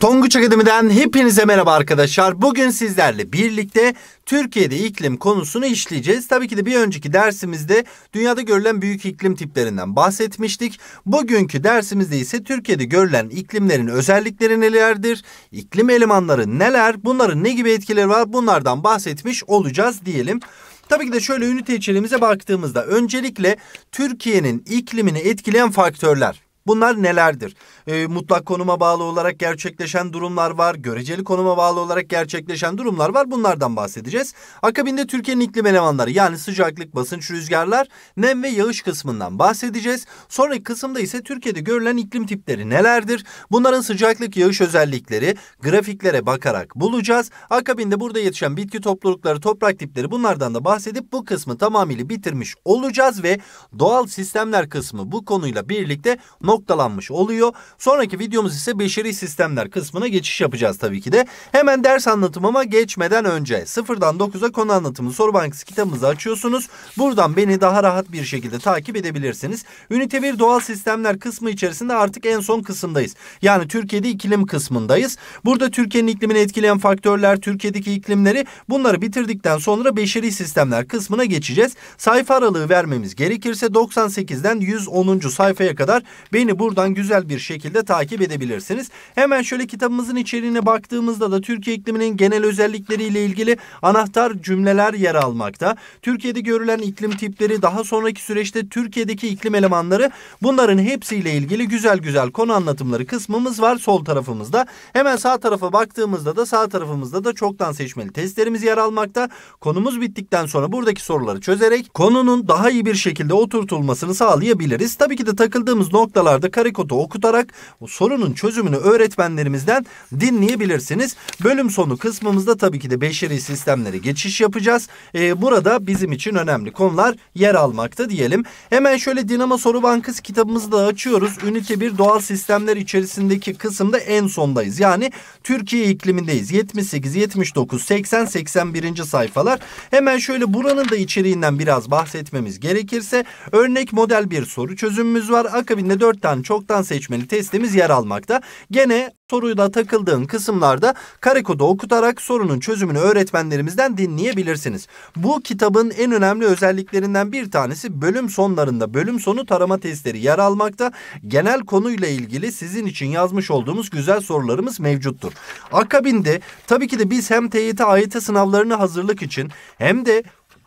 Tonguç Akademi'den hepinize merhaba arkadaşlar. Bugün sizlerle birlikte Türkiye'de iklim konusunu işleyeceğiz. Tabii ki de bir önceki dersimizde dünyada görülen büyük iklim tiplerinden bahsetmiştik. Bugünkü dersimizde ise Türkiye'de görülen iklimlerin özellikleri nelerdir? İklim elemanları neler? Bunların ne gibi etkileri var? Bunlardan bahsetmiş olacağız diyelim. Tabii ki de şöyle ünite içeriğimize baktığımızda öncelikle Türkiye'nin iklimini etkileyen faktörler. Bunlar nelerdir? e, mutlak konuma bağlı olarak gerçekleşen durumlar var. Göreceli konuma bağlı olarak gerçekleşen durumlar var. Bunlardan bahsedeceğiz. Akabinde Türkiye'nin iklim elemanları yani sıcaklık, basınç, rüzgarlar, nem ve yağış kısmından bahsedeceğiz. Sonraki kısımda ise Türkiye'de görülen iklim tipleri nelerdir? Bunların sıcaklık, yağış özellikleri grafiklere bakarak bulacağız. Akabinde burada yetişen bitki toplulukları, toprak tipleri bunlardan da bahsedip bu kısmı tamamıyla bitirmiş olacağız ve doğal sistemler kısmı bu konuyla birlikte noktalanmış oluyor. Sonraki videomuz ise beşeri sistemler kısmına geçiş yapacağız tabii ki de. Hemen ders anlatımıma geçmeden önce sıfırdan 9'a konu anlatımı soru bankası kitabımızı açıyorsunuz. Buradan beni daha rahat bir şekilde takip edebilirsiniz. Ünite 1 doğal sistemler kısmı içerisinde artık en son kısımdayız. Yani Türkiye'de iklim kısmındayız. Burada Türkiye'nin iklimini etkileyen faktörler, Türkiye'deki iklimleri bunları bitirdikten sonra beşeri sistemler kısmına geçeceğiz. Sayfa aralığı vermemiz gerekirse 98'den 110. sayfaya kadar beni buradan güzel bir şekilde şekilde takip edebilirsiniz. Hemen şöyle kitabımızın içeriğine baktığımızda da Türkiye ikliminin genel özellikleriyle ilgili anahtar cümleler yer almakta. Türkiye'de görülen iklim tipleri daha sonraki süreçte Türkiye'deki iklim elemanları bunların hepsiyle ilgili güzel güzel konu anlatımları kısmımız var sol tarafımızda. Hemen sağ tarafa baktığımızda da sağ tarafımızda da çoktan seçmeli testlerimiz yer almakta. Konumuz bittikten sonra buradaki soruları çözerek konunun daha iyi bir şekilde oturtulmasını sağlayabiliriz. Tabii ki de takıldığımız noktalarda karikoto okutarak bu sorunun çözümünü öğretmenlerimizden dinleyebilirsiniz. Bölüm sonu kısmımızda tabii ki de beşeri sistemlere geçiş yapacağız. Ee, burada bizim için önemli konular yer almakta diyelim. Hemen şöyle Dinamo Soru Bankası kitabımızı da açıyoruz. Ünite 1 doğal sistemler içerisindeki kısımda en sondayız. Yani Türkiye iklimindeyiz. 78, 79, 80, 81. sayfalar. Hemen şöyle buranın da içeriğinden biraz bahsetmemiz gerekirse örnek model bir soru çözümümüz var. Akabinde 4 tane çoktan seçmeli test testimiz yer almakta. Gene soruyla takıldığın kısımlarda karekodu okutarak sorunun çözümünü öğretmenlerimizden dinleyebilirsiniz. Bu kitabın en önemli özelliklerinden bir tanesi bölüm sonlarında bölüm sonu tarama testleri yer almakta. Genel konuyla ilgili sizin için yazmış olduğumuz güzel sorularımız mevcuttur. Akabinde tabii ki de biz hem TYT AYT sınavlarını hazırlık için hem de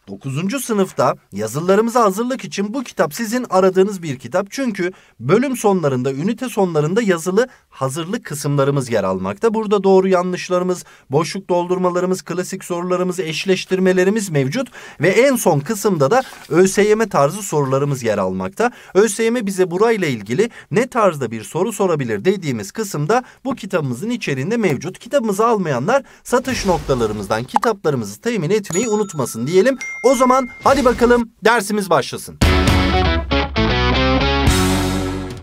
9. sınıfta yazılarımıza hazırlık için bu kitap sizin aradığınız bir kitap. Çünkü bölüm sonlarında, ünite sonlarında yazılı hazırlık kısımlarımız yer almakta. Burada doğru yanlışlarımız, boşluk doldurmalarımız, klasik sorularımız, eşleştirmelerimiz mevcut. Ve en son kısımda da ÖSYM tarzı sorularımız yer almakta. ÖSYM bize burayla ilgili ne tarzda bir soru sorabilir dediğimiz kısımda bu kitabımızın içerisinde mevcut. Kitabımızı almayanlar satış noktalarımızdan kitaplarımızı temin etmeyi unutmasın diyelim. O zaman hadi bakalım dersimiz başlasın.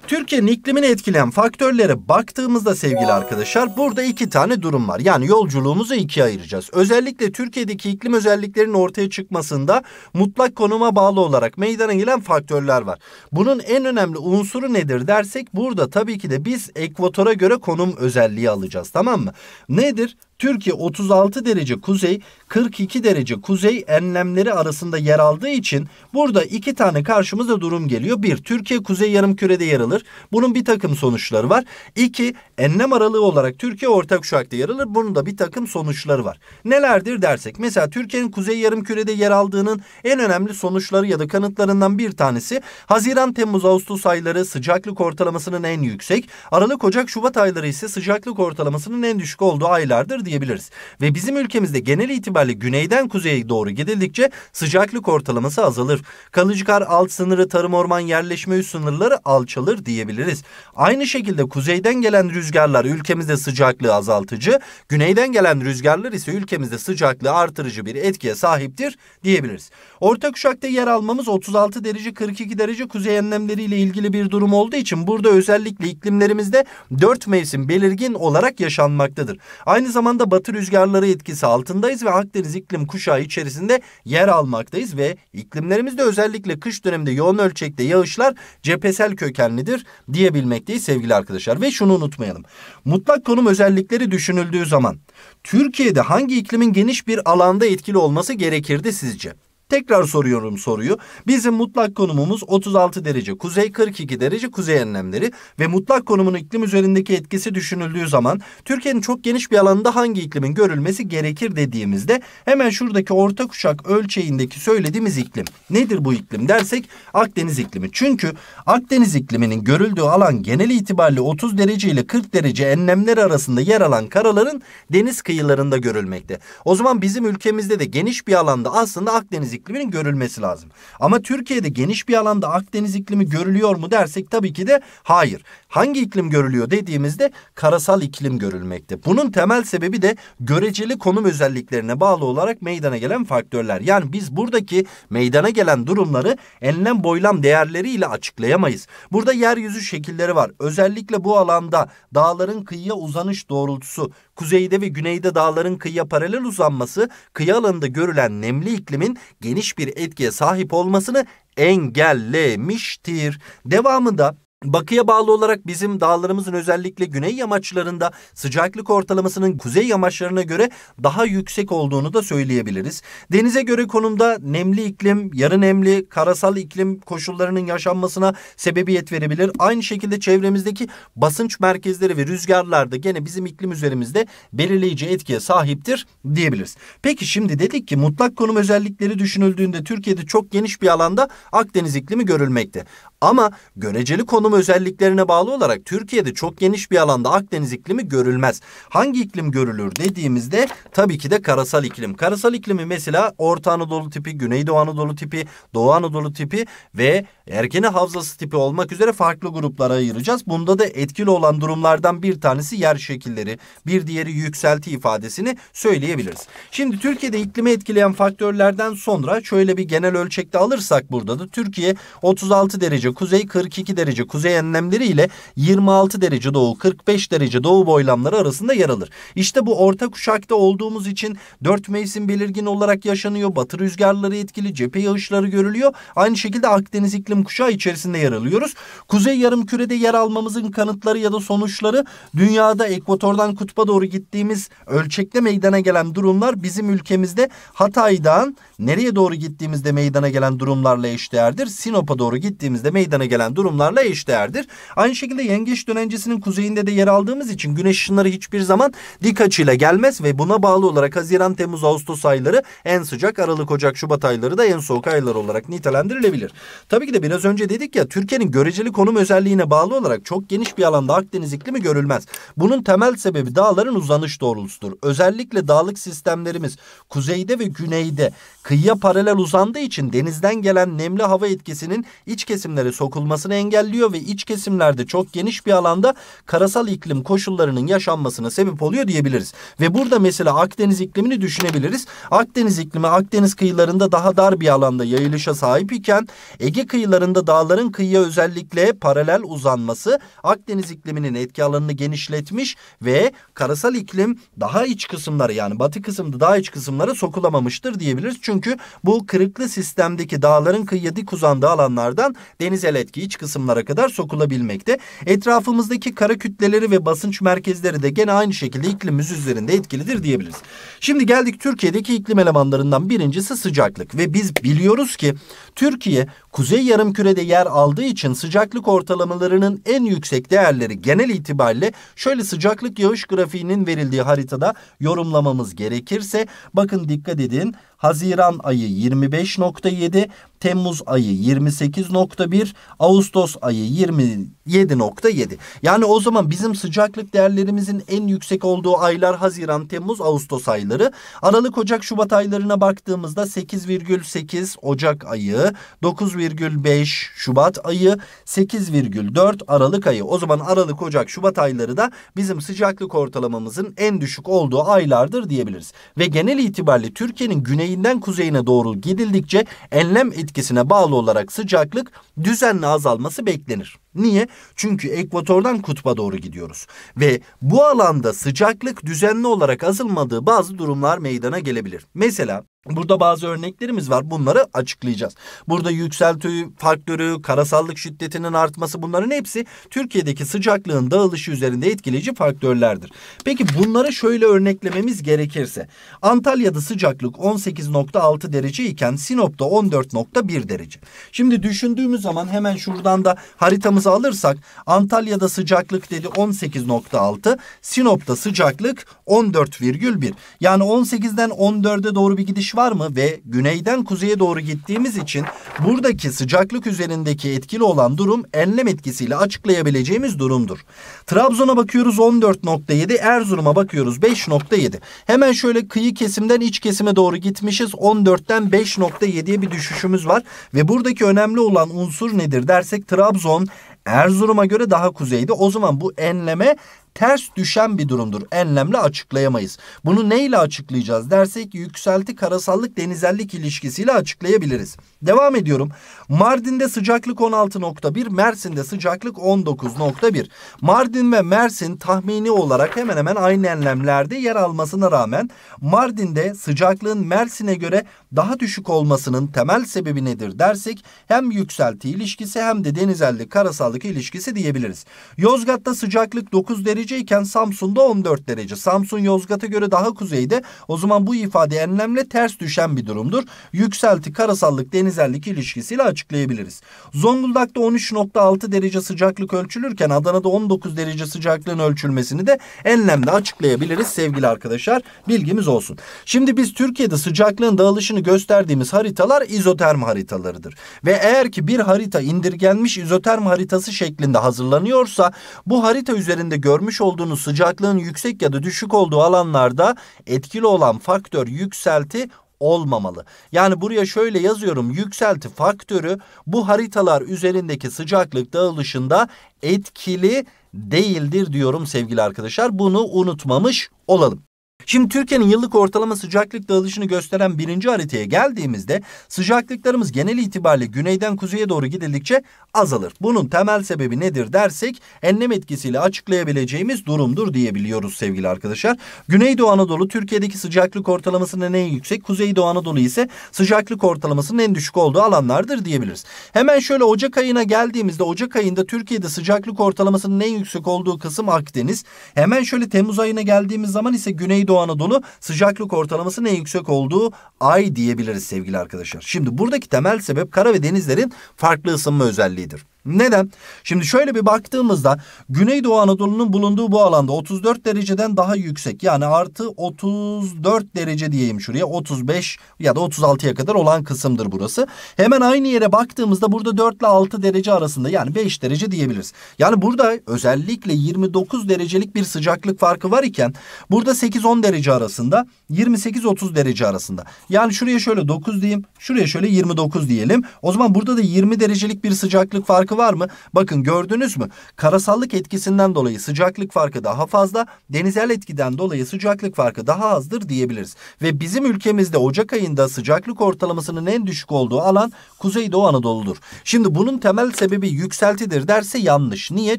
Türkiye'nin iklimini etkileyen faktörlere baktığımızda sevgili arkadaşlar burada iki tane durum var. Yani yolculuğumuzu ikiye ayıracağız. Özellikle Türkiye'deki iklim özelliklerinin ortaya çıkmasında mutlak konuma bağlı olarak meydana gelen faktörler var. Bunun en önemli unsuru nedir dersek burada tabii ki de biz ekvatora göre konum özelliği alacağız tamam mı? Nedir? Türkiye 36 derece kuzey, 42 derece kuzey enlemleri arasında yer aldığı için burada iki tane karşımıza durum geliyor. Bir, Türkiye kuzey yarım kürede yer alır. Bunun bir takım sonuçları var. İki, enlem aralığı olarak Türkiye ortak kuşakta yer alır. Bunun da bir takım sonuçları var. Nelerdir dersek mesela Türkiye'nin kuzey yarım kürede yer aldığının en önemli sonuçları ya da kanıtlarından bir tanesi Haziran, Temmuz, Ağustos ayları sıcaklık ortalamasının en yüksek, Aralık, Ocak, Şubat ayları ise sıcaklık ortalamasının en düşük olduğu aylardır diyebiliriz. Ve bizim ülkemizde genel itibariyle güneyden kuzeye doğru gidildikçe sıcaklık ortalaması azalır. Kalıcı kar alt sınırı, tarım orman yerleşme üst sınırları alçalır diyebiliriz. Aynı şekilde kuzeyden gelen rüzgarlar ülkemizde sıcaklığı azaltıcı, güneyden gelen rüzgarlar ise ülkemizde sıcaklığı artırıcı bir etkiye sahiptir diyebiliriz. Orta kuşakta yer almamız 36 derece 42 derece kuzey enlemleriyle ilgili bir durum olduğu için burada özellikle iklimlerimizde dört mevsim belirgin olarak yaşanmaktadır. Aynı zamanda anda batı rüzgarları etkisi altındayız ve Akdeniz iklim kuşağı içerisinde yer almaktayız ve iklimlerimizde özellikle kış döneminde yoğun ölçekte yağışlar cephesel kökenlidir diyebilmekteyiz sevgili arkadaşlar. Ve şunu unutmayalım. Mutlak konum özellikleri düşünüldüğü zaman Türkiye'de hangi iklimin geniş bir alanda etkili olması gerekirdi sizce? Tekrar soruyorum soruyu. Bizim mutlak konumumuz 36 derece kuzey 42 derece kuzey enlemleri ve mutlak konumun iklim üzerindeki etkisi düşünüldüğü zaman Türkiye'nin çok geniş bir alanda hangi iklimin görülmesi gerekir dediğimizde hemen şuradaki orta kuşak ölçeğindeki söylediğimiz iklim. Nedir bu iklim dersek Akdeniz iklimi. Çünkü Akdeniz ikliminin görüldüğü alan genel itibariyle 30 derece ile 40 derece enlemler arasında yer alan karaların deniz kıyılarında görülmekte. O zaman bizim ülkemizde de geniş bir alanda aslında Akdeniz ikliminin görülmesi lazım. Ama Türkiye'de geniş bir alanda Akdeniz iklimi görülüyor mu dersek tabii ki de hayır. Hangi iklim görülüyor dediğimizde karasal iklim görülmekte. Bunun temel sebebi de göreceli konum özelliklerine bağlı olarak meydana gelen faktörler. Yani biz buradaki meydana gelen durumları enlem boylam değerleriyle açıklayamayız. Burada yeryüzü şekilleri var. Özellikle bu alanda dağların kıyıya uzanış doğrultusu, kuzeyde ve güneyde dağların kıyıya paralel uzanması, kıyı alanında görülen nemli iklimin geniş bir etkiye sahip olmasını engellemiştir. Devamında Bakıya bağlı olarak bizim dağlarımızın özellikle güney yamaçlarında sıcaklık ortalamasının kuzey yamaçlarına göre daha yüksek olduğunu da söyleyebiliriz. Denize göre konumda nemli iklim, yarı nemli, karasal iklim koşullarının yaşanmasına sebebiyet verebilir. Aynı şekilde çevremizdeki basınç merkezleri ve rüzgarlar da gene bizim iklim üzerimizde belirleyici etkiye sahiptir diyebiliriz. Peki şimdi dedik ki mutlak konum özellikleri düşünüldüğünde Türkiye'de çok geniş bir alanda Akdeniz iklimi görülmekte. Ama göreceli konum özelliklerine bağlı olarak Türkiye'de çok geniş bir alanda Akdeniz iklimi görülmez. Hangi iklim görülür dediğimizde tabii ki de karasal iklim. Karasal iklimi mesela Orta Anadolu tipi, Güneydoğu Anadolu tipi, Doğu Anadolu tipi ve Erkeni havzası tipi olmak üzere farklı gruplara ayıracağız. Bunda da etkili olan durumlardan bir tanesi yer şekilleri, bir diğeri yükselti ifadesini söyleyebiliriz. Şimdi Türkiye'de iklimi etkileyen faktörlerden sonra şöyle bir genel ölçekte alırsak burada da Türkiye 36 derece kuzey, 42 derece kuzey enlemleri ile 26 derece doğu, 45 derece doğu boylamları arasında yer alır. İşte bu orta kuşakta olduğumuz için dört mevsim belirgin olarak yaşanıyor. Batı rüzgarları etkili, cephe yağışları görülüyor. Aynı şekilde Akdeniz iklim yarım kuşağı içerisinde yer alıyoruz. Kuzey yarım kürede yer almamızın kanıtları ya da sonuçları dünyada ekvatordan kutba doğru gittiğimiz ölçekte meydana gelen durumlar bizim ülkemizde Hatay'dan nereye doğru gittiğimizde meydana gelen durumlarla eşdeğerdir. Sinop'a doğru gittiğimizde meydana gelen durumlarla eşdeğerdir. Aynı şekilde yengeç dönencesinin kuzeyinde de yer aldığımız için güneş ışınları hiçbir zaman dik açıyla gelmez ve buna bağlı olarak Haziran, Temmuz, Ağustos ayları en sıcak, Aralık, Ocak, Şubat ayları da en soğuk aylar olarak nitelendirilebilir. Tabii ki de bir Biraz önce dedik ya Türkiye'nin göreceli konum özelliğine bağlı olarak çok geniş bir alanda Akdeniz iklimi görülmez. Bunun temel sebebi dağların uzanış doğrultusudur. Özellikle dağlık sistemlerimiz kuzeyde ve güneyde kıyıya paralel uzandığı için denizden gelen nemli hava etkisinin iç kesimlere sokulmasını engelliyor ve iç kesimlerde çok geniş bir alanda karasal iklim koşullarının yaşanmasına sebep oluyor diyebiliriz. Ve burada mesela Akdeniz iklimini düşünebiliriz. Akdeniz iklimi Akdeniz kıyılarında daha dar bir alanda yayılışa sahip iken Ege kıyılarında yıllarında dağların kıyıya özellikle paralel uzanması Akdeniz ikliminin etki alanını genişletmiş ve karasal iklim daha iç kısımları yani batı kısımda daha iç kısımlara sokulamamıştır diyebiliriz. Çünkü bu kırıklı sistemdeki dağların kıyıya dik uzandığı alanlardan denizel etki iç kısımlara kadar sokulabilmekte. Etrafımızdaki kara kütleleri ve basınç merkezleri de gene aynı şekilde iklimimiz üzerinde etkilidir diyebiliriz. Şimdi geldik Türkiye'deki iklim elemanlarından birincisi sıcaklık ve biz biliyoruz ki Türkiye kuzey yarımkürede yer aldığı için sıcaklık ortalamalarının en yüksek değerleri genel itibariyle şöyle sıcaklık yağış grafiğinin verildiği haritada yorumlamamız gerekirse bakın dikkat edin Haziran ayı 25.7, Temmuz ayı 28.1, Ağustos ayı 27.7. Yani o zaman bizim sıcaklık değerlerimizin en yüksek olduğu aylar Haziran, Temmuz, Ağustos ayları. Aralık, Ocak, Şubat aylarına baktığımızda 8,8 Ocak ayı, 9,5 Şubat ayı, 8,4 Aralık ayı. O zaman Aralık, Ocak, Şubat ayları da bizim sıcaklık ortalamamızın en düşük olduğu aylardır diyebiliriz. Ve genel itibariyle Türkiye'nin güney güneyinden kuzeyine doğru gidildikçe enlem etkisine bağlı olarak sıcaklık düzenli azalması beklenir. Niye? Çünkü ekvatordan kutba doğru gidiyoruz. Ve bu alanda sıcaklık düzenli olarak azalmadığı bazı durumlar meydana gelebilir. Mesela Burada bazı örneklerimiz var. Bunları açıklayacağız. Burada yükselti faktörü, karasallık şiddetinin artması bunların hepsi Türkiye'deki sıcaklığın dağılışı üzerinde etkileyici faktörlerdir. Peki bunları şöyle örneklememiz gerekirse. Antalya'da sıcaklık 18.6 derece iken Sinop'ta 14.1 derece. Şimdi düşündüğümüz zaman hemen şuradan da haritamız haritamızı alırsak Antalya'da sıcaklık dedi 18.6, Sinop'ta sıcaklık 14,1. Yani 18'den 14'e doğru bir gidiş var mı ve güneyden kuzeye doğru gittiğimiz için buradaki sıcaklık üzerindeki etkili olan durum enlem etkisiyle açıklayabileceğimiz durumdur. Trabzon'a bakıyoruz 14.7, Erzurum'a bakıyoruz 5.7. Hemen şöyle kıyı kesimden iç kesime doğru gitmişiz. 14'ten 5.7'ye bir düşüşümüz var ve buradaki önemli olan unsur nedir dersek Trabzon Erzurum'a göre daha kuzeyde. O zaman bu enleme ters düşen bir durumdur. Enlemle açıklayamayız. Bunu neyle açıklayacağız dersek yükselti karasallık denizellik ilişkisiyle açıklayabiliriz. Devam ediyorum. Mardin'de sıcaklık 16.1, Mersin'de sıcaklık 19.1. Mardin ve Mersin tahmini olarak hemen hemen aynı enlemlerde yer almasına rağmen Mardin'de sıcaklığın Mersin'e göre daha düşük olmasının temel sebebi nedir dersek hem yükselti ilişkisi hem de denizellik karasallık ilişkisi diyebiliriz. Yozgat'ta sıcaklık 9 derece derece Samsun'da 14 derece. Samsun Yozgat'a göre daha kuzeyde. O zaman bu ifade enlemle ters düşen bir durumdur. Yükselti karasallık denizellik ilişkisiyle açıklayabiliriz. Zonguldak'ta 13.6 derece sıcaklık ölçülürken Adana'da 19 derece sıcaklığın ölçülmesini de enlemle açıklayabiliriz sevgili arkadaşlar. Bilgimiz olsun. Şimdi biz Türkiye'de sıcaklığın dağılışını gösterdiğimiz haritalar izoterm haritalarıdır. Ve eğer ki bir harita indirgenmiş izoterm haritası şeklinde hazırlanıyorsa bu harita üzerinde görmüş görmüş olduğunuz sıcaklığın yüksek ya da düşük olduğu alanlarda etkili olan faktör yükselti olmamalı. Yani buraya şöyle yazıyorum yükselti faktörü bu haritalar üzerindeki sıcaklık dağılışında etkili değildir diyorum sevgili arkadaşlar. Bunu unutmamış olalım. Şimdi Türkiye'nin yıllık ortalama sıcaklık dağılışını gösteren birinci haritaya geldiğimizde sıcaklıklarımız genel itibariyle güneyden kuzeye doğru gidildikçe azalır. Bunun temel sebebi nedir dersek enlem etkisiyle açıklayabileceğimiz durumdur diyebiliyoruz sevgili arkadaşlar. Güneydoğu Anadolu Türkiye'deki sıcaklık ortalamasının en yüksek, Kuzeydoğu Anadolu ise sıcaklık ortalamasının en düşük olduğu alanlardır diyebiliriz. Hemen şöyle Ocak ayına geldiğimizde Ocak ayında Türkiye'de sıcaklık ortalamasının en yüksek olduğu kısım Akdeniz. Hemen şöyle Temmuz ayına geldiğimiz zaman ise Güneydoğu Anadolu sıcaklık ortalamasının en yüksek olduğu ay diyebiliriz sevgili arkadaşlar. Şimdi buradaki temel sebep kara ve denizlerin farklı ısınma özelliğidir. Neden? Şimdi şöyle bir baktığımızda Güneydoğu Anadolu'nun bulunduğu bu alanda 34 dereceden daha yüksek. Yani artı 34 derece diyeyim şuraya 35 ya da 36'ya kadar olan kısımdır burası. Hemen aynı yere baktığımızda burada 4 ile 6 derece arasında yani 5 derece diyebiliriz. Yani burada özellikle 29 derecelik bir sıcaklık farkı var iken burada 8-10 derece arasında 28-30 derece arasında. Yani şuraya şöyle 9 diyeyim şuraya şöyle 29 diyelim. O zaman burada da 20 derecelik bir sıcaklık farkı farkı var mı? Bakın gördünüz mü? Karasallık etkisinden dolayı sıcaklık farkı daha fazla, denizel etkiden dolayı sıcaklık farkı daha azdır diyebiliriz. Ve bizim ülkemizde Ocak ayında sıcaklık ortalamasının en düşük olduğu alan Kuzeydoğu Anadolu'dur. Şimdi bunun temel sebebi yükseltidir derse yanlış. Niye?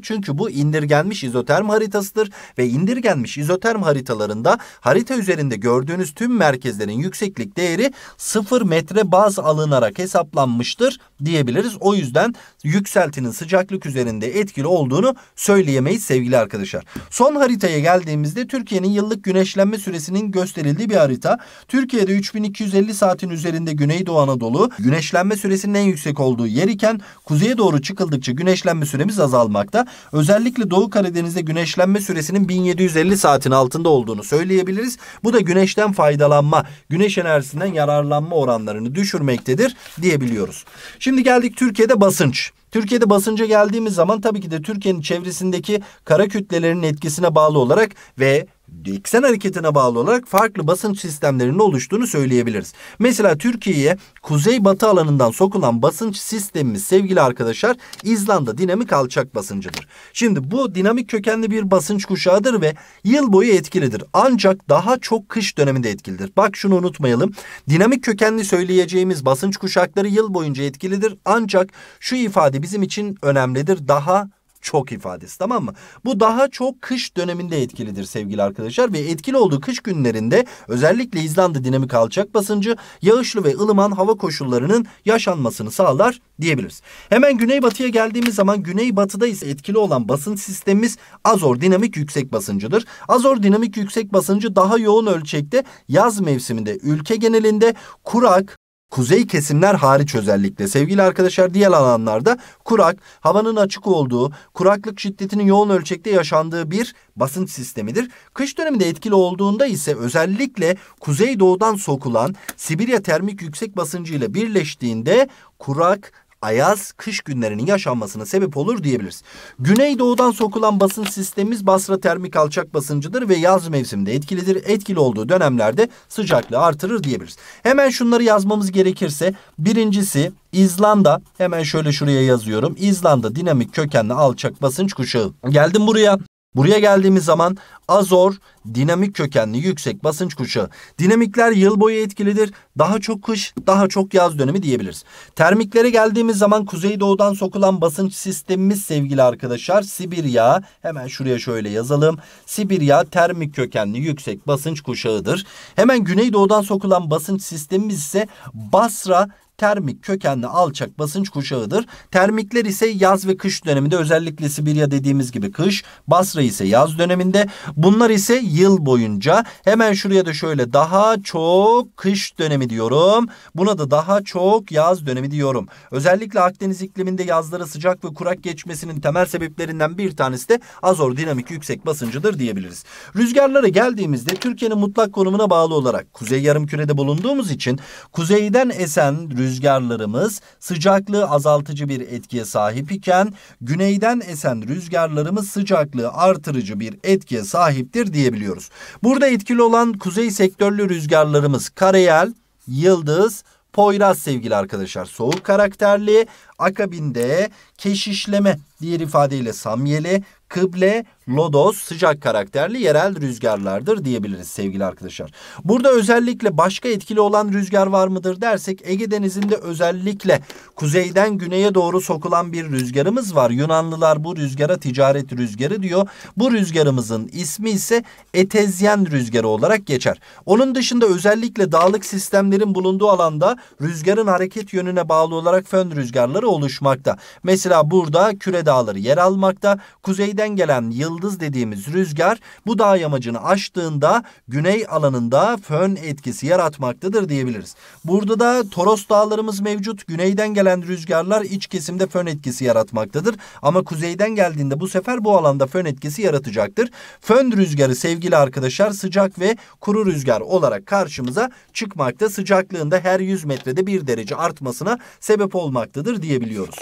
Çünkü bu indirgenmiş izoterm haritasıdır ve indirgenmiş izoterm haritalarında harita üzerinde gördüğünüz tüm merkezlerin yükseklik değeri 0 metre baz alınarak hesaplanmıştır diyebiliriz. O yüzden yüksel yükseltinin sıcaklık üzerinde etkili olduğunu söyleyemeyiz sevgili arkadaşlar. Son haritaya geldiğimizde Türkiye'nin yıllık güneşlenme süresinin gösterildiği bir harita. Türkiye'de 3250 saatin üzerinde Güneydoğu Anadolu güneşlenme süresinin en yüksek olduğu yer iken kuzeye doğru çıkıldıkça güneşlenme süremiz azalmakta. Özellikle Doğu Karadeniz'de güneşlenme süresinin 1750 saatin altında olduğunu söyleyebiliriz. Bu da güneşten faydalanma, güneş enerjisinden yararlanma oranlarını düşürmektedir diyebiliyoruz. Şimdi geldik Türkiye'de basınç. Türkiye'de basınca geldiğimiz zaman tabii ki de Türkiye'nin çevresindeki kara kütlelerinin etkisine bağlı olarak ve Diksen hareketine bağlı olarak farklı basınç sistemlerinin oluştuğunu söyleyebiliriz. Mesela Türkiye'ye kuzey-batı alanından sokulan basınç sistemimiz sevgili arkadaşlar İzlanda dinamik alçak basıncıdır. Şimdi bu dinamik kökenli bir basınç kuşağıdır ve yıl boyu etkilidir. Ancak daha çok kış döneminde etkilidir. Bak şunu unutmayalım. Dinamik kökenli söyleyeceğimiz basınç kuşakları yıl boyunca etkilidir. Ancak şu ifade bizim için önemlidir. Daha çok ifadesi tamam mı? Bu daha çok kış döneminde etkilidir sevgili arkadaşlar ve etkili olduğu kış günlerinde özellikle İzlanda dinamik alçak basıncı yağışlı ve ılıman hava koşullarının yaşanmasını sağlar diyebiliriz. Hemen güneybatıya geldiğimiz zaman güneybatıda ise etkili olan basın sistemimiz Azor dinamik yüksek basıncıdır. Azor dinamik yüksek basıncı daha yoğun ölçekte yaz mevsiminde ülke genelinde kurak, Kuzey kesimler hariç özellikle sevgili arkadaşlar diğer alanlarda kurak, havanın açık olduğu, kuraklık şiddetinin yoğun ölçekte yaşandığı bir basınç sistemidir. Kış döneminde etkili olduğunda ise özellikle kuzeydoğudan sokulan Sibirya termik yüksek basıncı ile birleştiğinde kurak, ayaz kış günlerinin yaşanmasına sebep olur diyebiliriz. Güneydoğudan sokulan basın sistemimiz Basra termik alçak basıncıdır ve yaz mevsiminde etkilidir. Etkili olduğu dönemlerde sıcaklığı artırır diyebiliriz. Hemen şunları yazmamız gerekirse birincisi İzlanda hemen şöyle şuraya yazıyorum. İzlanda dinamik kökenli alçak basınç kuşağı. Geldim buraya Buraya geldiğimiz zaman azor dinamik kökenli yüksek basınç kuşağı. Dinamikler yıl boyu etkilidir. Daha çok kış, daha çok yaz dönemi diyebiliriz. Termiklere geldiğimiz zaman kuzeydoğudan sokulan basınç sistemimiz sevgili arkadaşlar Sibirya. Hemen şuraya şöyle yazalım. Sibirya termik kökenli yüksek basınç kuşağıdır. Hemen güneydoğudan sokulan basınç sistemimiz ise Basra termik kökenli alçak basınç kuşağıdır. Termikler ise yaz ve kış döneminde özellikle Sibirya dediğimiz gibi kış, Basra ise yaz döneminde. Bunlar ise yıl boyunca. Hemen şuraya da şöyle daha çok kış dönemi diyorum. Buna da daha çok yaz dönemi diyorum. Özellikle Akdeniz ikliminde yazlara sıcak ve kurak geçmesinin temel sebeplerinden bir tanesi de azor dinamik yüksek basıncıdır diyebiliriz. Rüzgarlara geldiğimizde Türkiye'nin mutlak konumuna bağlı olarak kuzey yarım kürede bulunduğumuz için kuzeyden esen rüzgar rüzgarlarımız sıcaklığı azaltıcı bir etkiye sahip iken güneyden esen rüzgarlarımız sıcaklığı artırıcı bir etkiye sahiptir diyebiliyoruz. Burada etkili olan kuzey sektörlü rüzgarlarımız Karayel, Yıldız, Poyraz sevgili arkadaşlar soğuk karakterli akabinde keşişleme diğer ifadeyle samyeli kıble lodos sıcak karakterli yerel rüzgarlardır diyebiliriz sevgili arkadaşlar. Burada özellikle başka etkili olan rüzgar var mıdır dersek Ege Denizi'nde özellikle kuzeyden güneye doğru sokulan bir rüzgarımız var. Yunanlılar bu rüzgara ticaret rüzgarı diyor. Bu rüzgarımızın ismi ise Etezyen rüzgarı olarak geçer. Onun dışında özellikle dağlık sistemlerin bulunduğu alanda rüzgarın hareket yönüne bağlı olarak fön rüzgarları oluşmakta. Mesela burada küre dağları yer almakta. Kuzeyden gelen yıldız yıldız dediğimiz rüzgar bu dağ yamacını aştığında güney alanında fön etkisi yaratmaktadır diyebiliriz. Burada da Toros dağlarımız mevcut. Güneyden gelen rüzgarlar iç kesimde fön etkisi yaratmaktadır. Ama kuzeyden geldiğinde bu sefer bu alanda fön etkisi yaratacaktır. Fön rüzgarı sevgili arkadaşlar sıcak ve kuru rüzgar olarak karşımıza çıkmakta. Sıcaklığında her 100 metrede bir derece artmasına sebep olmaktadır diyebiliyoruz.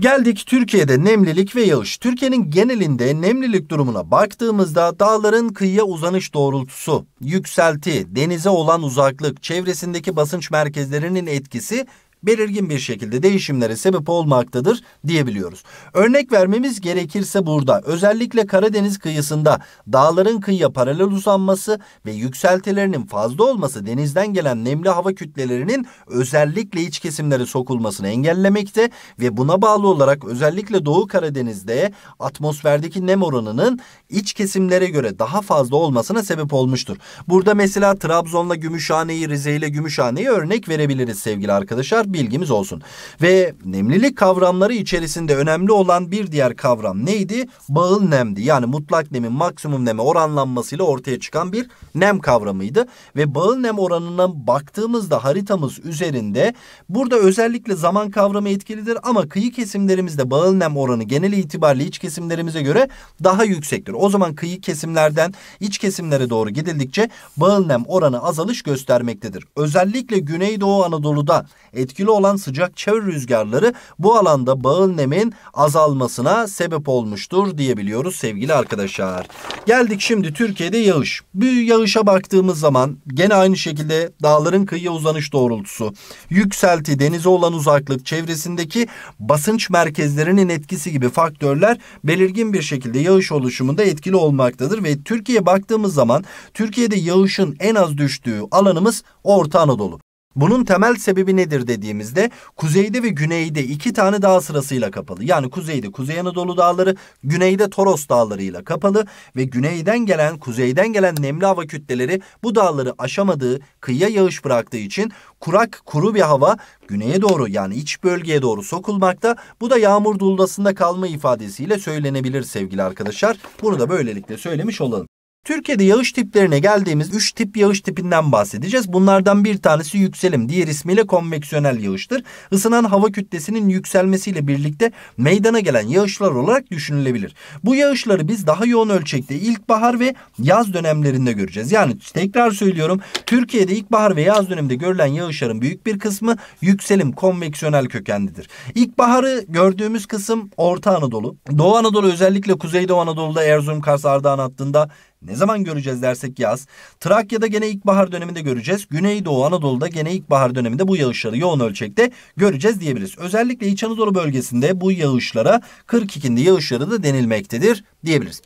Geldik Türkiye'de nemlilik ve yağış. Türkiye'nin genelinde nemlilik durumuna baktığımızda dağların kıyıya uzanış doğrultusu, yükselti, denize olan uzaklık, çevresindeki basınç merkezlerinin etkisi belirgin bir şekilde değişimlere sebep olmaktadır diyebiliyoruz. Örnek vermemiz gerekirse burada özellikle Karadeniz kıyısında dağların kıyıya paralel uzanması ve yükseltilerinin fazla olması denizden gelen nemli hava kütlelerinin özellikle iç kesimlere sokulmasını engellemekte ve buna bağlı olarak özellikle Doğu Karadeniz'de atmosferdeki nem oranının iç kesimlere göre daha fazla olmasına sebep olmuştur. Burada mesela Trabzon'la Gümüşhane'yi, Rize ile Gümüşhane'yi örnek verebiliriz sevgili arkadaşlar bilgimiz olsun. Ve nemlilik kavramları içerisinde önemli olan bir diğer kavram neydi? Bağıl nemdi. Yani mutlak nemin maksimum neme oranlanmasıyla ortaya çıkan bir nem kavramıydı. Ve bağıl nem oranına baktığımızda haritamız üzerinde burada özellikle zaman kavramı etkilidir ama kıyı kesimlerimizde bağıl nem oranı genel itibariyle iç kesimlerimize göre daha yüksektir. O zaman kıyı kesimlerden iç kesimlere doğru gidildikçe bağıl nem oranı azalış göstermektedir. Özellikle Güneydoğu Anadolu'da etkili etkili olan sıcak çevre rüzgarları bu alanda bağın nemin azalmasına sebep olmuştur diyebiliyoruz sevgili arkadaşlar. Geldik şimdi Türkiye'de yağış. Bir yağışa baktığımız zaman gene aynı şekilde dağların kıyıya uzanış doğrultusu, yükselti, denize olan uzaklık, çevresindeki basınç merkezlerinin etkisi gibi faktörler belirgin bir şekilde yağış oluşumunda etkili olmaktadır ve Türkiye'ye baktığımız zaman Türkiye'de yağışın en az düştüğü alanımız Orta Anadolu. Bunun temel sebebi nedir dediğimizde kuzeyde ve güneyde iki tane dağ sırasıyla kapalı. Yani kuzeyde Kuzey Anadolu dağları, güneyde Toros dağlarıyla kapalı ve güneyden gelen, kuzeyden gelen nemli hava kütleleri bu dağları aşamadığı, kıyıya yağış bıraktığı için kurak, kuru bir hava güneye doğru yani iç bölgeye doğru sokulmakta. Bu da yağmur duldasında kalma ifadesiyle söylenebilir sevgili arkadaşlar. Bunu da böylelikle söylemiş olalım. Türkiye'de yağış tiplerine geldiğimiz 3 tip yağış tipinden bahsedeceğiz. Bunlardan bir tanesi yükselim, diğer ismiyle konveksiyonel yağıştır. Isınan hava kütlesinin yükselmesiyle birlikte meydana gelen yağışlar olarak düşünülebilir. Bu yağışları biz daha yoğun ölçekte ilkbahar ve yaz dönemlerinde göreceğiz. Yani tekrar söylüyorum, Türkiye'de ilkbahar ve yaz döneminde görülen yağışların büyük bir kısmı yükselim, konveksiyonel kökenlidir. İlkbaharı gördüğümüz kısım Orta Anadolu. Doğu Anadolu özellikle Kuzeydoğu Anadolu'da Erzurum, Kars, Ardahan hattında ne zaman göreceğiz dersek yaz. Trakya'da gene ilkbahar döneminde göreceğiz. Güneydoğu Anadolu'da gene ilkbahar döneminde bu yağışları yoğun ölçekte göreceğiz diyebiliriz. Özellikle İç Anadolu bölgesinde bu yağışlara 42'nde yağışları da denilmektedir diyebiliriz.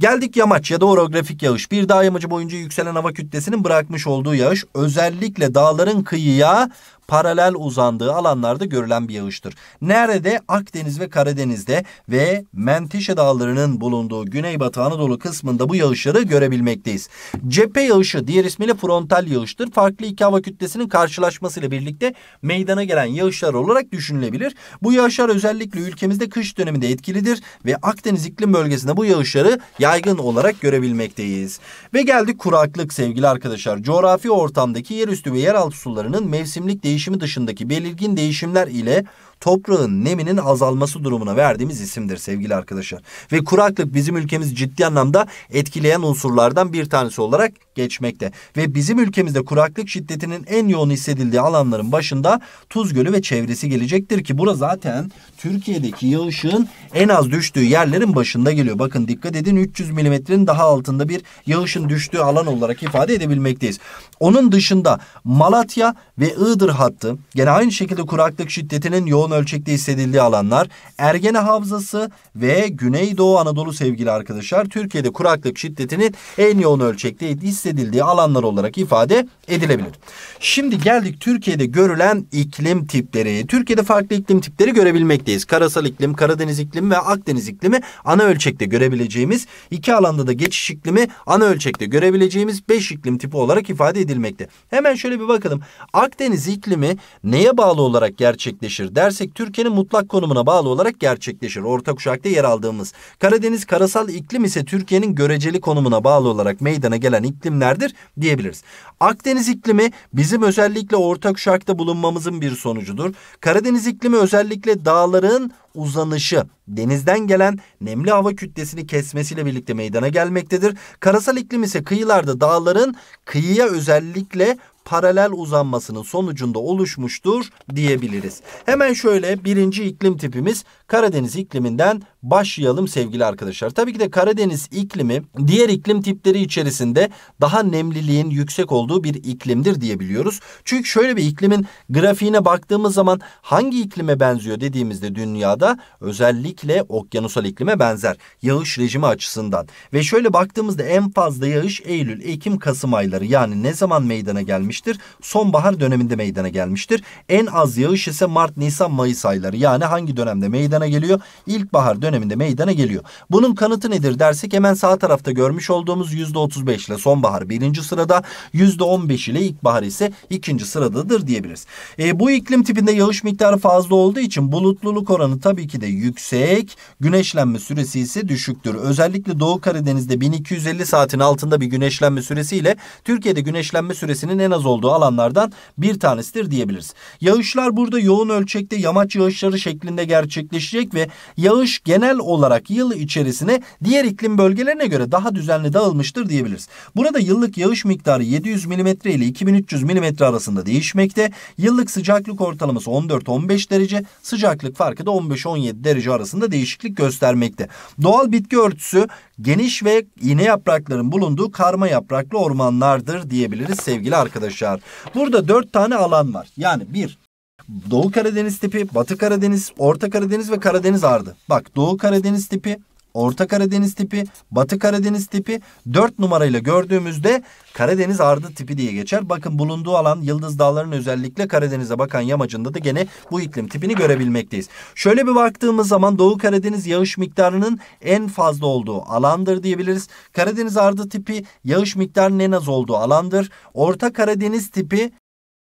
Geldik yamaç ya da orografik yağış. Bir dağ yamacı boyunca yükselen hava kütlesinin bırakmış olduğu yağış özellikle dağların kıyıya paralel uzandığı alanlarda görülen bir yağıştır. Nerede? Akdeniz ve Karadeniz'de ve Menteşe Dağları'nın bulunduğu Güneybatı Anadolu kısmında bu yağışları görebilmekteyiz. Cephe yağışı diğer ismiyle frontal yağıştır. Farklı iki hava kütlesinin karşılaşmasıyla birlikte meydana gelen yağışlar olarak düşünülebilir. Bu yağışlar özellikle ülkemizde kış döneminde etkilidir ve Akdeniz iklim bölgesinde bu yağışları yaygın olarak görebilmekteyiz. Ve geldik kuraklık sevgili arkadaşlar. Coğrafi ortamdaki yerüstü ve yeraltı sularının mevsimlik değişikliği değişimi dışındaki belirgin değişimler ile toprağın neminin azalması durumuna verdiğimiz isimdir sevgili arkadaşlar. Ve kuraklık bizim ülkemiz ciddi anlamda etkileyen unsurlardan bir tanesi olarak geçmekte. Ve bizim ülkemizde kuraklık şiddetinin en yoğun hissedildiği alanların başında Tuz Gölü ve çevresi gelecektir ki bura zaten Türkiye'deki yağışın en az düştüğü yerlerin başında geliyor. Bakın dikkat edin 300 milimetrenin daha altında bir yağışın düştüğü alan olarak ifade edebilmekteyiz. Onun dışında Malatya ve Iğdır hattı gene aynı şekilde kuraklık şiddetinin yoğun ölçekte hissedildiği alanlar Ergene Havzası ve Güneydoğu Anadolu sevgili arkadaşlar Türkiye'de kuraklık şiddetinin en yoğun ölçekte hissedildiği alanlar olarak ifade edilebilir. Şimdi geldik Türkiye'de görülen iklim tipleri. Türkiye'de farklı iklim tipleri görebilmekteyiz. Karasal iklim, Karadeniz iklimi ve Akdeniz iklimi ana ölçekte görebileceğimiz iki alanda da geçiş iklimi ana ölçekte görebileceğimiz beş iklim tipi olarak ifade edilmekte. Hemen şöyle bir bakalım. Akdeniz iklimi neye bağlı olarak gerçekleşir dersek gidersek Türkiye'nin mutlak konumuna bağlı olarak gerçekleşir. Orta kuşakta yer aldığımız. Karadeniz karasal iklim ise Türkiye'nin göreceli konumuna bağlı olarak meydana gelen iklimlerdir diyebiliriz. Akdeniz iklimi bizim özellikle orta kuşakta bulunmamızın bir sonucudur. Karadeniz iklimi özellikle dağların uzanışı denizden gelen nemli hava kütlesini kesmesiyle birlikte meydana gelmektedir. Karasal iklim ise kıyılarda dağların kıyıya özellikle paralel uzanmasının sonucunda oluşmuştur diyebiliriz. Hemen şöyle birinci iklim tipimiz Karadeniz ikliminden başlayalım sevgili arkadaşlar. Tabii ki de Karadeniz iklimi diğer iklim tipleri içerisinde daha nemliliğin yüksek olduğu bir iklimdir diyebiliyoruz. Çünkü şöyle bir iklimin grafiğine baktığımız zaman hangi iklime benziyor dediğimizde dünyada özellikle okyanusal iklime benzer. Yağış rejimi açısından. Ve şöyle baktığımızda en fazla yağış Eylül, Ekim, Kasım ayları yani ne zaman meydana gelmiştir? Sonbahar döneminde meydana gelmiştir. En az yağış ise Mart, Nisan, Mayıs ayları yani hangi dönemde meydana geliyor? İlkbahar döneminde döneminde meydana geliyor. Bunun kanıtı nedir dersek hemen sağ tarafta görmüş olduğumuz %35 ile sonbahar birinci sırada, %15 ile ilkbahar ise ikinci sıradadır diyebiliriz. E, bu iklim tipinde yağış miktarı fazla olduğu için bulutluluk oranı tabii ki de yüksek, güneşlenme süresi ise düşüktür. Özellikle Doğu Karadeniz'de 1250 saatin altında bir güneşlenme süresiyle Türkiye'de güneşlenme süresinin en az olduğu alanlardan bir tanesidir diyebiliriz. Yağışlar burada yoğun ölçekte yamaç yağışları şeklinde gerçekleşecek ve yağış genel genel olarak yıl içerisine diğer iklim bölgelerine göre daha düzenli dağılmıştır diyebiliriz. Burada yıllık yağış miktarı 700 mm ile 2300 mm arasında değişmekte. Yıllık sıcaklık ortalaması 14-15 derece, sıcaklık farkı da 15-17 derece arasında değişiklik göstermekte. Doğal bitki örtüsü geniş ve iğne yaprakların bulunduğu karma yapraklı ormanlardır diyebiliriz sevgili arkadaşlar. Burada dört tane alan var. Yani bir Doğu Karadeniz tipi, Batı Karadeniz, Orta Karadeniz ve Karadeniz ardı. Bak Doğu Karadeniz tipi, Orta Karadeniz tipi, Batı Karadeniz tipi 4 numarayla gördüğümüzde Karadeniz ardı tipi diye geçer. Bakın bulunduğu alan Yıldız Dağları'nın özellikle Karadeniz'e bakan yamacında da gene bu iklim tipini görebilmekteyiz. Şöyle bir baktığımız zaman Doğu Karadeniz yağış miktarının en fazla olduğu alandır diyebiliriz. Karadeniz ardı tipi yağış miktarının en az olduğu alandır. Orta Karadeniz tipi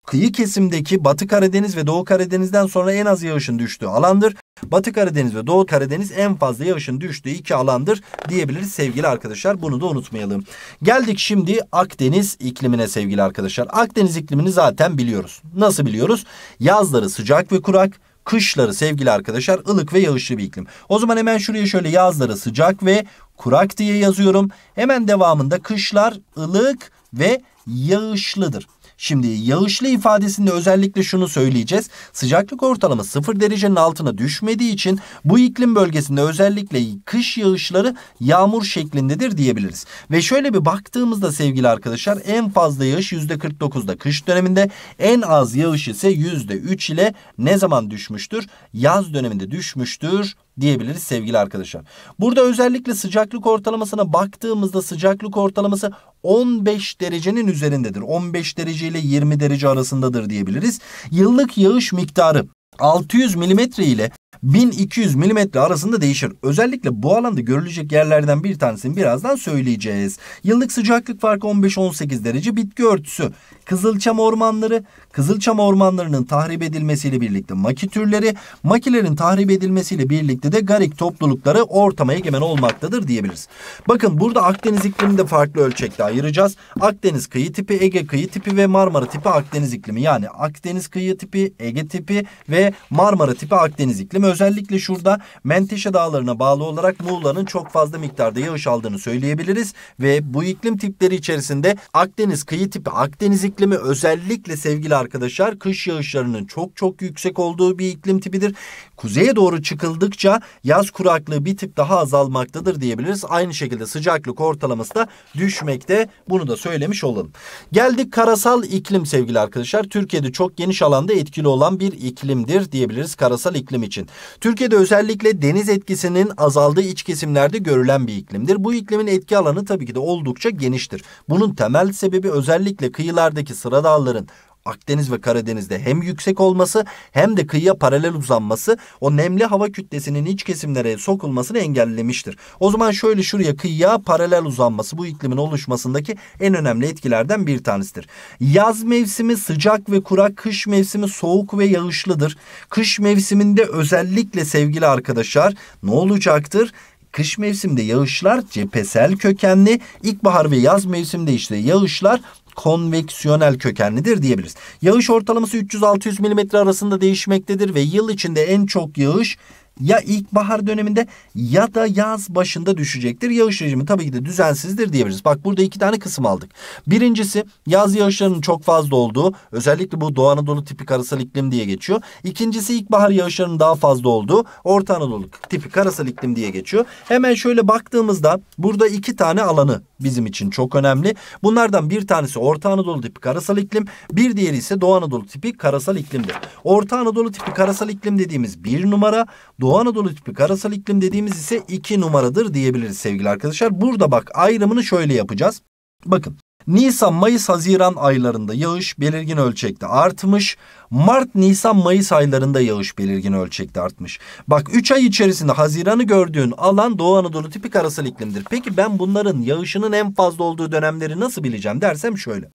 Kıyı kesimdeki Batı Karadeniz ve Doğu Karadeniz'den sonra en az yağışın düştüğü alandır. Batı Karadeniz ve Doğu Karadeniz en fazla yağışın düştüğü iki alandır diyebiliriz sevgili arkadaşlar. Bunu da unutmayalım. Geldik şimdi Akdeniz iklimine sevgili arkadaşlar. Akdeniz iklimini zaten biliyoruz. Nasıl biliyoruz? Yazları sıcak ve kurak, kışları sevgili arkadaşlar ılık ve yağışlı bir iklim. O zaman hemen şuraya şöyle yazları sıcak ve kurak diye yazıyorum. Hemen devamında kışlar ılık ve yağışlıdır. Şimdi yağışlı ifadesinde özellikle şunu söyleyeceğiz. Sıcaklık ortalama 0 derecenin altına düşmediği için bu iklim bölgesinde özellikle kış yağışları yağmur şeklindedir diyebiliriz. Ve şöyle bir baktığımızda sevgili arkadaşlar en fazla yağış %49'da kış döneminde en az yağış ise %3 ile ne zaman düşmüştür? Yaz döneminde düşmüştür diyebiliriz sevgili arkadaşlar. Burada özellikle sıcaklık ortalamasına baktığımızda sıcaklık ortalaması 15 derecenin üzerindedir. 15 derece ile 20 derece arasındadır diyebiliriz. Yıllık yağış miktarı 600 milimetre ile 1200 milimetre arasında değişir. Özellikle bu alanda görülecek yerlerden bir tanesini birazdan söyleyeceğiz. Yıllık sıcaklık farkı 15-18 derece bitki örtüsü. Kızılçam ormanları, kızılçam ormanlarının tahrip edilmesiyle birlikte maki türleri, makilerin tahrip edilmesiyle birlikte de garik toplulukları ortama egemen olmaktadır diyebiliriz. Bakın burada Akdeniz iklimini de farklı ölçekte ayıracağız. Akdeniz kıyı tipi, Ege kıyı tipi ve Marmara tipi Akdeniz iklimi. Yani Akdeniz kıyı tipi, Ege tipi ve Marmara tipi Akdeniz iklimi özellikle şurada Menteşe dağlarına bağlı olarak Muğla'nın çok fazla miktarda yağış aldığını söyleyebiliriz ve bu iklim tipleri içerisinde Akdeniz kıyı tipi Akdeniz iklimi özellikle sevgili arkadaşlar kış yağışlarının çok çok yüksek olduğu bir iklim tipidir. Kuzeye doğru çıkıldıkça yaz kuraklığı bir tip daha azalmaktadır diyebiliriz. Aynı şekilde sıcaklık ortalaması da düşmekte. Bunu da söylemiş olalım. Geldik karasal iklim sevgili arkadaşlar. Türkiye'de çok geniş alanda etkili olan bir iklimdir diyebiliriz karasal iklim için. Türkiye'de özellikle deniz etkisinin azaldığı iç kesimlerde görülen bir iklimdir. Bu iklimin etki alanı tabii ki de oldukça geniştir. Bunun temel sebebi özellikle kıyılardaki sıra dağların Akdeniz ve Karadeniz'de hem yüksek olması hem de kıyıya paralel uzanması o nemli hava kütlesinin iç kesimlere sokulmasını engellemiştir. O zaman şöyle şuraya kıyıya paralel uzanması bu iklimin oluşmasındaki en önemli etkilerden bir tanesidir. Yaz mevsimi sıcak ve kurak, kış mevsimi soğuk ve yağışlıdır. Kış mevsiminde özellikle sevgili arkadaşlar ne olacaktır? kış mevsiminde yağışlar cephesel kökenli, ilkbahar ve yaz mevsiminde işte yağışlar konveksiyonel kökenlidir diyebiliriz. Yağış ortalaması 300-600 mm arasında değişmektedir ve yıl içinde en çok yağış ya ilkbahar döneminde ya da yaz başında düşecektir. Yağış rejimi tabii ki de düzensizdir diyebiliriz. Bak burada iki tane kısım aldık. Birincisi yaz yağışlarının çok fazla olduğu özellikle bu Doğu Anadolu tipi karasal iklim diye geçiyor. İkincisi ilkbahar yağışlarının daha fazla olduğu Orta Anadolu tipi karasal iklim diye geçiyor. Hemen şöyle baktığımızda burada iki tane alanı bizim için çok önemli. Bunlardan bir tanesi Orta Anadolu tipi karasal iklim, bir diğeri ise Doğu Anadolu tipi karasal iklimdir. Orta Anadolu tipi karasal iklim dediğimiz bir numara, Doğu Doğu Anadolu tipi karasal iklim dediğimiz ise iki numaradır diyebiliriz sevgili arkadaşlar. Burada bak ayrımını şöyle yapacağız. Bakın Nisan, Mayıs, Haziran aylarında yağış belirgin ölçekte artmış. Mart, Nisan, Mayıs aylarında yağış belirgin ölçekte artmış. Bak 3 ay içerisinde Haziran'ı gördüğün alan Doğu Anadolu tipik arasal iklimdir. Peki ben bunların yağışının en fazla olduğu dönemleri nasıl bileceğim dersem şöyle.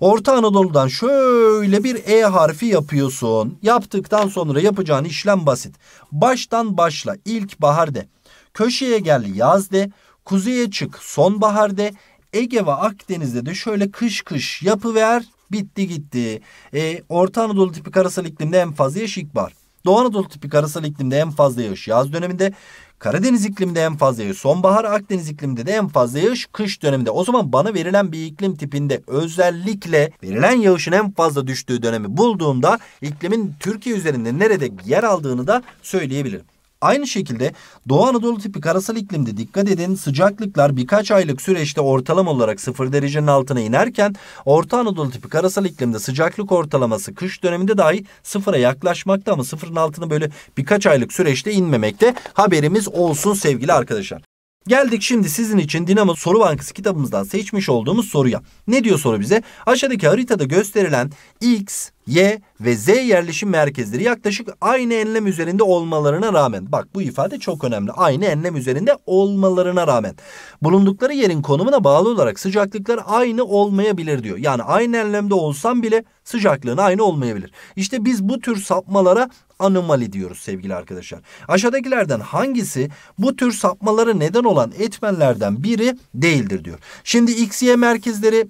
Orta Anadolu'dan şöyle bir E harfi yapıyorsun. Yaptıktan sonra yapacağın işlem basit. Baştan başla ilkbahar de. Köşeye gel yaz de. Kuzeye çık sonbahar de. Ege ve Akdeniz'de de şöyle kış kış yapıver bitti gitti. E, Orta Anadolu tipi karasal iklimde en fazla yaş ilkbahar. Doğu Anadolu tipi karasal iklimde en fazla yağış yaz döneminde. Karadeniz iklimde en fazla yağış sonbahar, Akdeniz ikliminde de en fazla yağış kış döneminde. O zaman bana verilen bir iklim tipinde özellikle verilen yağışın en fazla düştüğü dönemi bulduğumda iklimin Türkiye üzerinde nerede yer aldığını da söyleyebilirim. Aynı şekilde Doğu Anadolu tipi karasal iklimde dikkat edin sıcaklıklar birkaç aylık süreçte ortalama olarak 0 derecenin altına inerken Orta Anadolu tipi karasal iklimde sıcaklık ortalaması kış döneminde dahi sıfıra yaklaşmakta ama sıfırın altına böyle birkaç aylık süreçte inmemekte haberimiz olsun sevgili arkadaşlar. Geldik şimdi sizin için Dinamo Soru Bankası kitabımızdan seçmiş olduğumuz soruya. Ne diyor soru bize? Aşağıdaki haritada gösterilen X, Y ve Z yerleşim merkezleri yaklaşık aynı enlem üzerinde olmalarına rağmen. Bak bu ifade çok önemli. Aynı enlem üzerinde olmalarına rağmen. Bulundukları yerin konumuna bağlı olarak sıcaklıklar aynı olmayabilir diyor. Yani aynı enlemde olsam bile sıcaklığın aynı olmayabilir. İşte biz bu tür sapmalara anomali diyoruz sevgili arkadaşlar. Aşağıdakilerden hangisi bu tür sapmaları neden olan etmenlerden biri değildir diyor. Şimdi X, Y merkezleri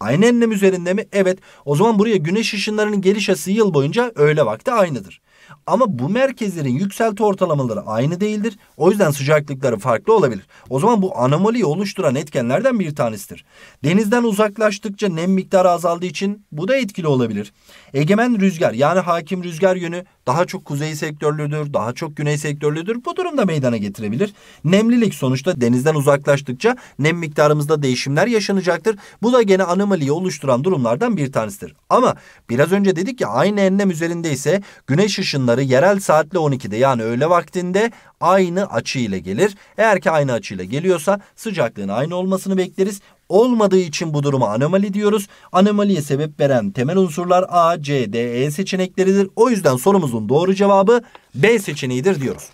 aynı enlem üzerinde mi? Evet. O zaman buraya güneş ışınlarının geliş açısı yıl boyunca öğle vakti aynıdır. Ama bu merkezlerin yükselti ortalamaları aynı değildir. O yüzden sıcaklıkları farklı olabilir. O zaman bu anomaliyi oluşturan etkenlerden bir tanesidir. Denizden uzaklaştıkça nem miktarı azaldığı için bu da etkili olabilir. Egemen rüzgar yani hakim rüzgar yönü daha çok kuzey sektörlüdür, daha çok güney sektörlüdür. Bu durumda meydana getirebilir. Nemlilik sonuçta denizden uzaklaştıkça nem miktarımızda değişimler yaşanacaktır. Bu da gene anomaliyi oluşturan durumlardan bir tanesidir. Ama biraz önce dedik ya aynı enlem üzerinde ise güneş ışını ışınları yerel saatle 12'de yani öğle vaktinde aynı açıyla gelir. Eğer ki aynı açıyla geliyorsa sıcaklığın aynı olmasını bekleriz. Olmadığı için bu duruma anomali diyoruz. Anomaliye sebep veren temel unsurlar A, C, D, E seçenekleridir. O yüzden sorumuzun doğru cevabı B seçeneğidir diyoruz.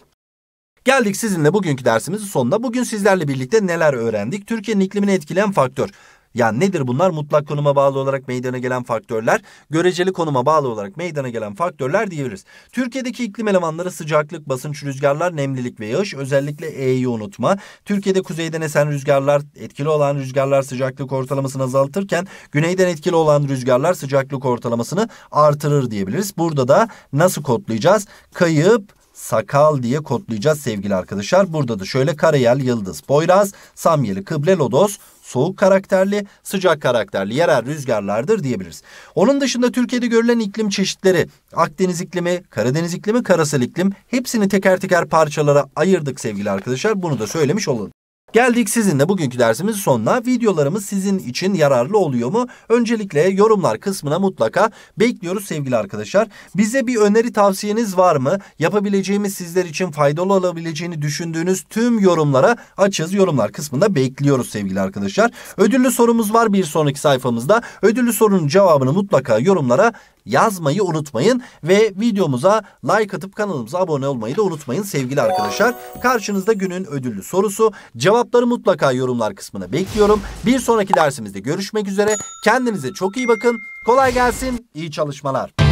Geldik sizinle bugünkü dersimizin sonuna. Bugün sizlerle birlikte neler öğrendik? Türkiye'nin iklimini etkileyen faktör. Ya nedir bunlar? Mutlak konuma bağlı olarak meydana gelen faktörler, göreceli konuma bağlı olarak meydana gelen faktörler diyebiliriz. Türkiye'deki iklim elemanları sıcaklık, basınç, rüzgarlar, nemlilik ve yağış özellikle E'yi unutma. Türkiye'de kuzeyden esen rüzgarlar, etkili olan rüzgarlar sıcaklık ortalamasını azaltırken güneyden etkili olan rüzgarlar sıcaklık ortalamasını artırır diyebiliriz. Burada da nasıl kodlayacağız? Kayıp, sakal diye kodlayacağız sevgili arkadaşlar. Burada da şöyle karayel, yıldız, boyraz, samyeli, kıble, lodos, soğuk karakterli, sıcak karakterli yerel rüzgarlardır diyebiliriz. Onun dışında Türkiye'de görülen iklim çeşitleri Akdeniz iklimi, Karadeniz iklimi, karasal iklim hepsini teker teker parçalara ayırdık sevgili arkadaşlar. Bunu da söylemiş olalım. Geldik sizinle bugünkü dersimiz sonuna. Videolarımız sizin için yararlı oluyor mu? Öncelikle yorumlar kısmına mutlaka bekliyoruz sevgili arkadaşlar. Bize bir öneri tavsiyeniz var mı? Yapabileceğimiz sizler için faydalı olabileceğini düşündüğünüz tüm yorumlara açız. Yorumlar kısmında bekliyoruz sevgili arkadaşlar. Ödüllü sorumuz var bir sonraki sayfamızda. Ödüllü sorunun cevabını mutlaka yorumlara yazmayı unutmayın ve videomuza like atıp kanalımıza abone olmayı da unutmayın sevgili arkadaşlar. Karşınızda günün ödüllü sorusu. Cevapları mutlaka yorumlar kısmına bekliyorum. Bir sonraki dersimizde görüşmek üzere. Kendinize çok iyi bakın. Kolay gelsin. İyi çalışmalar.